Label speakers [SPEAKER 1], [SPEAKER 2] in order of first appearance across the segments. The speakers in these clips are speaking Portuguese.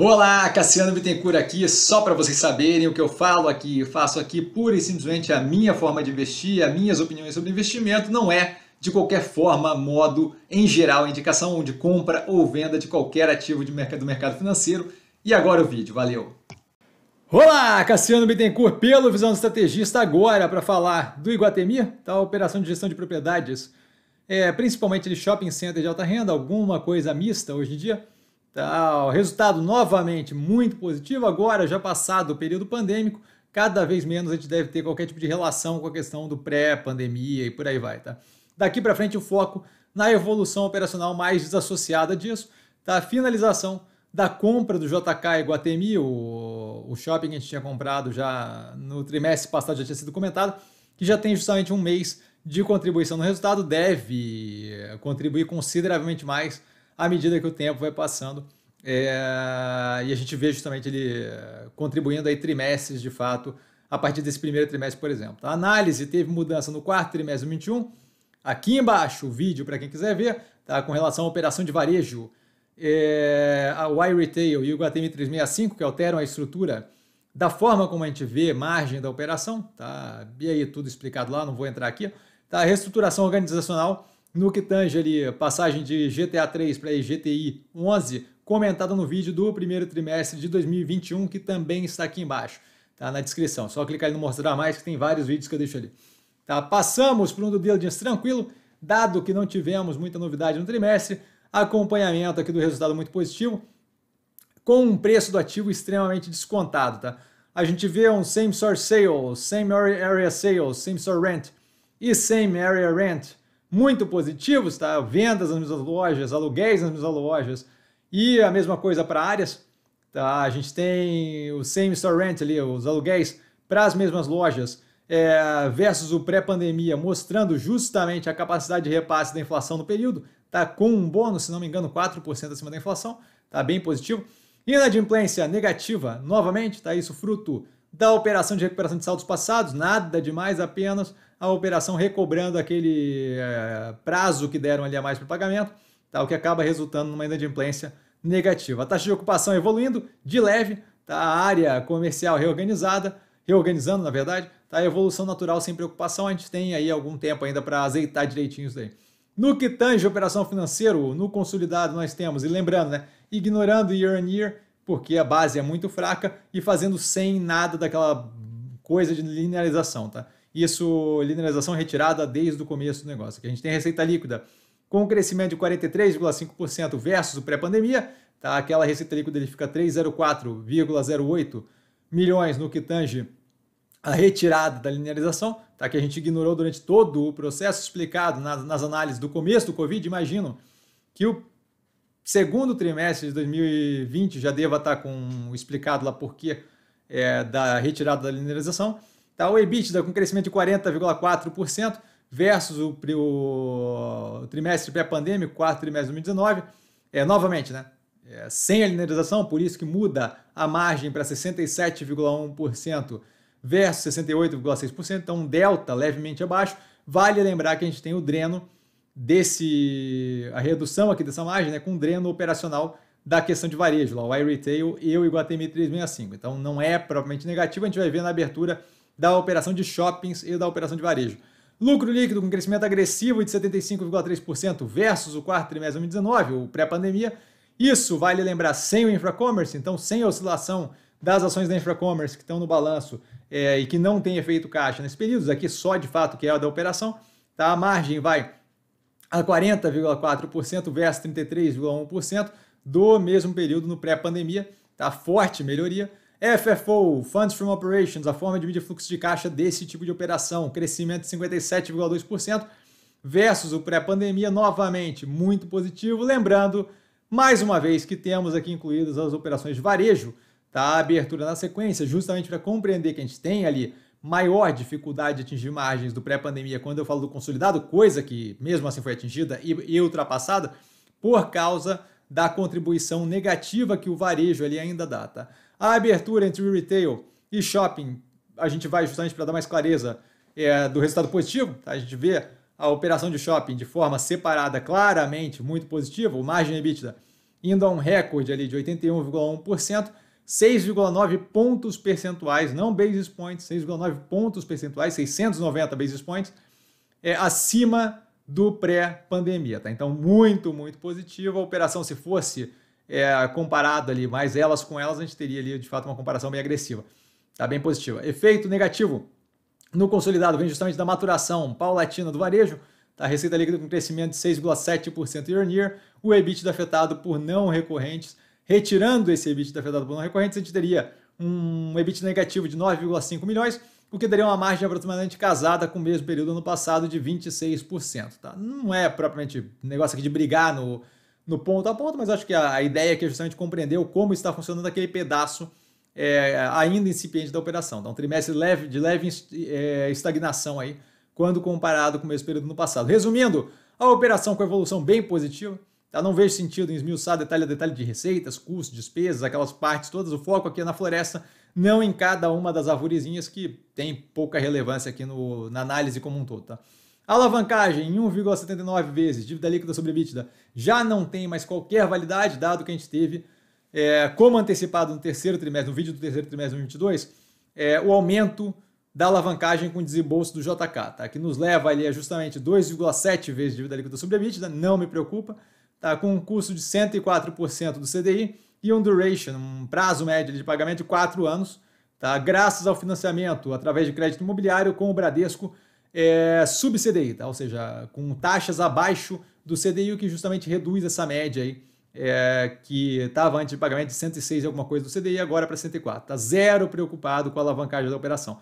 [SPEAKER 1] Olá, Cassiano Bittencourt aqui, só para vocês saberem o que eu falo aqui, eu faço aqui pura e simplesmente a minha forma de investir, as minhas opiniões sobre investimento, não é de qualquer forma, modo, em geral, indicação de compra ou venda de qualquer ativo de mercado, do mercado financeiro. E agora o vídeo, valeu! Olá, Cassiano Bittencourt pelo Visão do Estrategista agora para falar do Iguatemi, da operação de gestão de propriedades, é, principalmente de shopping center de alta renda, alguma coisa mista hoje em dia, Tal. Resultado novamente muito positivo. Agora, já passado o período pandêmico, cada vez menos a gente deve ter qualquer tipo de relação com a questão do pré-pandemia e por aí vai, tá? Daqui para frente o foco na evolução operacional mais desassociada disso, tá? A finalização da compra do JK Guatemi, o, o shopping que a gente tinha comprado já no trimestre passado já tinha sido comentado, que já tem justamente um mês de contribuição no resultado, deve eh, contribuir consideravelmente mais à medida que o tempo vai passando. É, e a gente vê justamente ele eh, contribuindo aí trimestres de fato, a partir desse primeiro trimestre, por exemplo. Tá? A análise teve mudança no quarto trimestre 21. Aqui embaixo o vídeo para quem quiser ver, tá? Com relação à operação de varejo, é, a Y Retail e o Iguatemi 365 que alteram a estrutura da forma como a gente vê margem da operação, tá? E aí tudo explicado lá, não vou entrar aqui. Tá? Reestruturação organizacional no que tange ali passagem de GTA 3 para GTI 11, comentada no vídeo do primeiro trimestre de 2021, que também está aqui embaixo, tá na descrição. Só clicar ali no mostrar mais que tem vários vídeos que eu deixo ali. Tá, passamos para um do diligence tranquilo, dado que não tivemos muita novidade no trimestre, acompanhamento aqui do resultado muito positivo, com um preço do ativo extremamente descontado, tá? A gente vê um same store sales, same area sales, same store rent e same area rent muito positivos, tá? Vendas nas mesmas lojas, aluguéis nas mesmas lojas e a mesma coisa para áreas, tá? A gente tem o same store rent ali, os aluguéis para as mesmas lojas é, versus o pré-pandemia, mostrando justamente a capacidade de repasse da inflação no período, tá? Com um bônus, se não me engano, 4% acima da inflação, tá bem positivo. E inadimplência negativa, novamente, tá? Isso fruto da operação de recuperação de saldos passados, nada demais, apenas a operação recobrando aquele é, prazo que deram ali a mais para o pagamento, tá, o que acaba resultando numa inadimplência negativa. A taxa de ocupação evoluindo de leve, tá, a área comercial reorganizada, reorganizando na verdade, tá, a evolução natural sem preocupação, a gente tem aí algum tempo ainda para azeitar direitinho isso daí. No que tange operação financeira, no consolidado nós temos, e lembrando, né, ignorando year on year, porque a base é muito fraca e fazendo sem nada daquela coisa de linearização, tá? Isso, linearização retirada desde o começo do negócio. Que a gente tem receita líquida com um crescimento de 43,5% versus o pré-pandemia, tá? Aquela receita líquida ele fica 304,08 milhões no que tange a retirada da linearização, tá? que a gente ignorou durante todo o processo explicado nas, nas análises do começo do Covid, imagino que o segundo trimestre de 2020 já deva estar com explicado lá porquê é, da retirada da linearização. Tá, o EBITDA com crescimento de 40,4% versus o, o trimestre pré-pandêmico, quarto trimestre de 2019. É, novamente, né? É, sem a linearização, por isso que muda a margem para 67,1% versus 68,6%, então um delta levemente abaixo. Vale lembrar que a gente tem o dreno desse a redução aqui dessa margem né, com dreno operacional da questão de varejo, lá, o iRetail e o Iguatemi 365. Então não é propriamente negativo, a gente vai ver na abertura da operação de shoppings e da operação de varejo. Lucro líquido com crescimento agressivo de 75,3% versus o quarto trimestre de 2019, o pré-pandemia. Isso vale lembrar sem o InfraCommerce, então sem a oscilação das ações da InfraCommerce que estão no balanço é, e que não tem efeito caixa nesse período, aqui só de fato que é a da operação, tá? A margem vai a 40,4% versus 33,1% do mesmo período no pré-pandemia, tá? Forte melhoria. FFO, Funds from Operations, a forma de medir fluxo de caixa desse tipo de operação, crescimento de 57,2% versus o pré-pandemia, novamente muito positivo. Lembrando, mais uma vez, que temos aqui incluídas as operações de varejo, tá? abertura na sequência, justamente para compreender que a gente tem ali maior dificuldade de atingir margens do pré-pandemia quando eu falo do consolidado, coisa que mesmo assim foi atingida e, e ultrapassada, por causa da contribuição negativa que o varejo ali ainda dá. Tá? A abertura entre retail e shopping, a gente vai justamente para dar mais clareza é, do resultado positivo, tá? a gente vê a operação de shopping de forma separada, claramente muito positiva, o margem EBITDA indo a um recorde ali de 81,1%, 6,9 pontos percentuais, não basis points, 6,9 pontos percentuais, 690 basis points, é, acima do pré-pandemia. Tá? Então, muito, muito positiva A operação, se fosse é, comparado ali, mais elas com elas, a gente teria ali, de fato, uma comparação bem agressiva. Tá bem positiva. Efeito negativo no consolidado vem justamente da maturação paulatina do varejo, tá? receita líquida com crescimento de 6,7% year on year, o EBITDA afetado por não recorrentes Retirando esse EBITDA afetado por não recorrente a gente teria um ebit negativo de 9,5 milhões, o que daria uma margem aproximadamente casada com o mesmo período ano passado de 26%. Tá? Não é propriamente negócio aqui de brigar no, no ponto a ponto, mas acho que a, a ideia aqui é justamente compreender como está funcionando aquele pedaço é, ainda incipiente da operação. Então, um trimestre leve, de leve é, estagnação aí, quando comparado com o mesmo período no passado. Resumindo, a operação com evolução bem positiva, Tá? Não vejo sentido em esmiuçar detalhe a detalhe de receitas, custos, despesas, aquelas partes todas. O foco aqui é na floresta, não em cada uma das arvorezinhas que tem pouca relevância aqui no, na análise como um todo. Tá? Alavancagem em 1,79 vezes, dívida líquida sobre EBITDA já não tem mais qualquer validade, dado que a gente teve, é, como antecipado no terceiro trimestre, no vídeo do terceiro trimestre de 2022, é, o aumento da alavancagem com o desembolso do JK, tá? que nos leva ali a justamente 2,7 vezes dívida líquida sobre EBITDA, não me preocupa tá, com um custo de 104% do CDI e um duration, um prazo médio de pagamento de 4 anos, tá, graças ao financiamento através de crédito imobiliário com o Bradesco é, sub-CDI, tá, ou seja, com taxas abaixo do CDI, o que justamente reduz essa média aí, é, que estava antes de pagamento de 106 e alguma coisa do CDI, agora para 104. Está zero preocupado com a alavancagem da operação.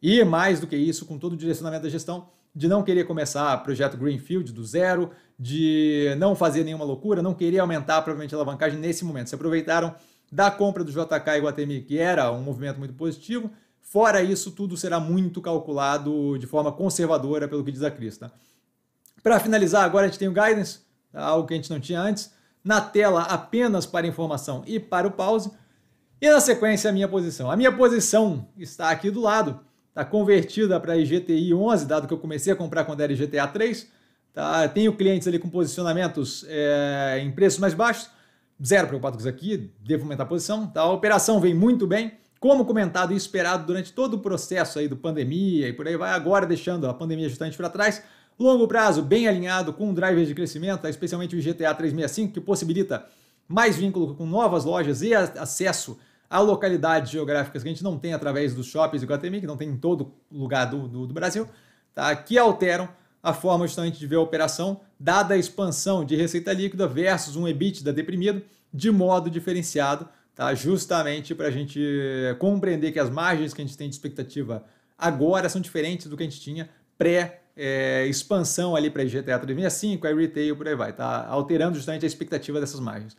[SPEAKER 1] E mais do que isso, com todo o direcionamento da gestão, de não querer começar projeto Greenfield do zero, de não fazer nenhuma loucura, não querer aumentar provavelmente a alavancagem nesse momento. Se aproveitaram da compra do JK e Guatemi, que era um movimento muito positivo. Fora isso, tudo será muito calculado de forma conservadora, pelo que diz a Crista. Para finalizar, agora a gente tem o guidance, algo que a gente não tinha antes. Na tela, apenas para informação e para o pause. E na sequência, a minha posição. A minha posição está aqui do lado. Está convertida para IGTI 11, dado que eu comecei a comprar quando era IGTA 3. Tá? Tenho clientes ali com posicionamentos é, em preços mais baixos. Zero preocupado com isso aqui, devo aumentar a posição. Tá? A operação vem muito bem. Como comentado e esperado durante todo o processo aí do pandemia e por aí vai, agora deixando a pandemia justamente para trás. Longo prazo, bem alinhado com drivers de crescimento, tá? especialmente o GTA 365, que possibilita mais vínculo com novas lojas e acesso a a localidades geográficas que a gente não tem através dos shoppings do Guatemi, que não tem em todo lugar do, do, do Brasil, tá? que alteram a forma justamente de ver a operação, dada a expansão de receita líquida versus um EBITDA deprimido, de modo diferenciado, tá? justamente para a gente eh, compreender que as margens que a gente tem de expectativa agora são diferentes do que a gente tinha pré-expansão eh, é, ali para IGTA 365, a retail, por aí vai, tá? alterando justamente a expectativa dessas margens.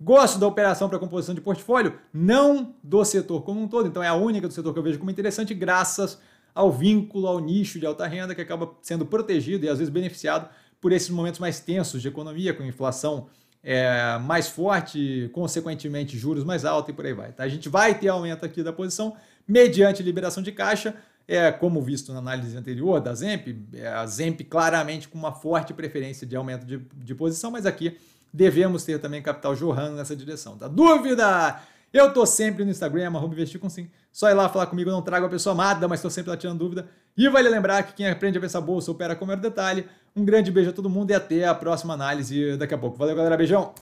[SPEAKER 1] Gosto da operação para composição de portfólio, não do setor como um todo, então é a única do setor que eu vejo como interessante, graças ao vínculo ao nicho de alta renda que acaba sendo protegido e às vezes beneficiado por esses momentos mais tensos de economia, com inflação é, mais forte, consequentemente juros mais altos e por aí vai. Tá? A gente vai ter aumento aqui da posição mediante liberação de caixa, é, como visto na análise anterior da Zemp, é, a Zemp claramente com uma forte preferência de aumento de, de posição, mas aqui devemos ter também capital jorrando nessa direção. Tá dúvida? Eu tô sempre no Instagram, arroba investir com sim. Só ir lá falar comigo, não trago a pessoa amada, mas estou sempre lá tirando dúvida. E vale lembrar que quem aprende a pensar bolsa opera com o detalhe. Um grande beijo a todo mundo e até a próxima análise daqui a pouco. Valeu, galera. Beijão!